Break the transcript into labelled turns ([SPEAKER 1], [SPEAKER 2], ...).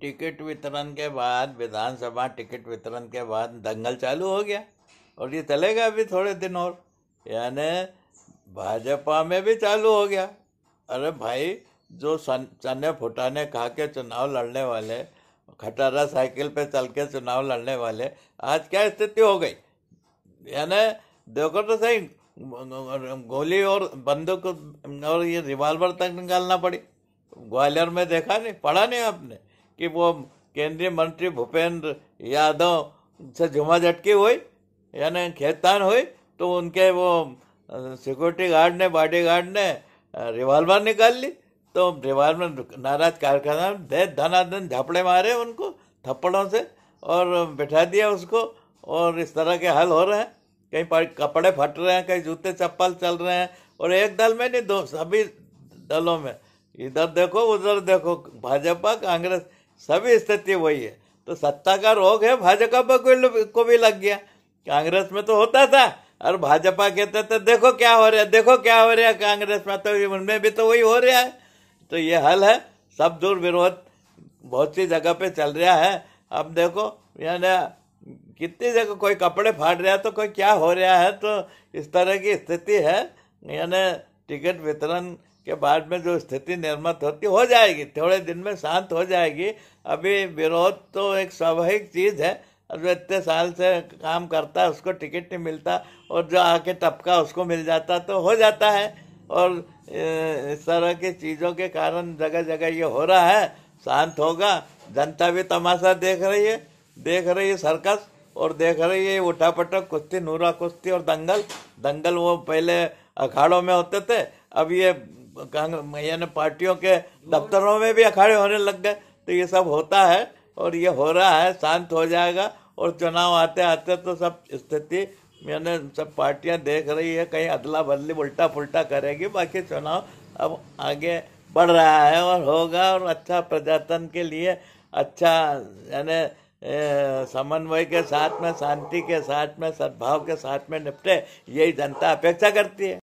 [SPEAKER 1] ticket वितरण के बाद विधानसभा टिकट वितरण के बाद दंगल चालू हो गया और ये चलेगा अभी थोड़े दिन और यानी भाजपा में भी चालू हो गया अरे भाई जो सन चने फुटाने खा के चुनाव लड़ने वाले खटारा साइकिल पे चल के चुनाव लड़ने वाले आज क्या स्थिति हो गई यानी देखो तो सही गोली और बंदूक और ये रिवाल्वर तक निकालना पड़ी ग्वालियर में देखा नहीं पढ़ा नहीं आपने कि वो केंद्रीय मंत्री भूपेंद्र यादव से झुमा झटके हुए यानी खेतान हुई तो उनके वो सिक्योरिटी गार्ड ने बॉडी गार्ड ने रिवॉल्वर निकाल ली तो रिवॉल्वर नाराज कारखाना दे धनाधन झापड़े मारे उनको थप्पड़ों से और बैठा दिया उसको और इस तरह के हल हो रहे हैं कहीं कपड़े फट रहे हैं कहीं जूते चप्पल चल रहे हैं और एक दल में नहीं दो सभी दलों में इधर देखो उधर देखो भाजपा कांग्रेस सभी स्थिति वही है तो सत्ता का रोग है भाजपा पर को भी लग गया कांग्रेस में तो होता था और भाजपा कहते थे देखो क्या हो रहा है देखो क्या हो रहा है कांग्रेस में तो उनमें भी तो वही हो रहा है तो ये हल है सब दूर विरोध बहुत सी जगह पे चल रहा है अब देखो यानी कितनी जगह कोई कपड़े फाड़ रहा है तो कोई क्या हो रहा है तो इस तरह की स्थिति है यानी टिकट वितरण के बाद में जो स्थिति निर्मित होती हो जाएगी थोड़े दिन में शांत हो जाएगी अभी विरोध तो एक स्वाभाविक चीज़ है जो इतने साल से काम करता है उसको टिकट नहीं मिलता और जो आके टपका उसको मिल जाता तो हो जाता है और इस तरह की चीज़ों के कारण जगह जगह ये हो रहा है शांत होगा जनता भी तमाशा देख रही है देख रही है सर्कस और देख रही है उठा पटक कुश्ती नूरा कुश्ती और दंगल दंगल वो पहले अखाड़ों में होते थे अब ये यानी पार्टियों के दफ्तरों में भी अखाड़े होने लग गए तो ये सब होता है और ये हो रहा है शांत हो जाएगा और चुनाव आते आते तो सब स्थिति मैंने सब पार्टियां देख रही है कहीं अदला बदली उल्टा पुलटा करेगी बाकी चुनाव अब आगे बढ़ रहा है और होगा और अच्छा प्रजातन के लिए अच्छा यानी समन्वय के साथ में शांति के साथ में सद्भाव के साथ में निपटे यही जनता अपेक्षा करती है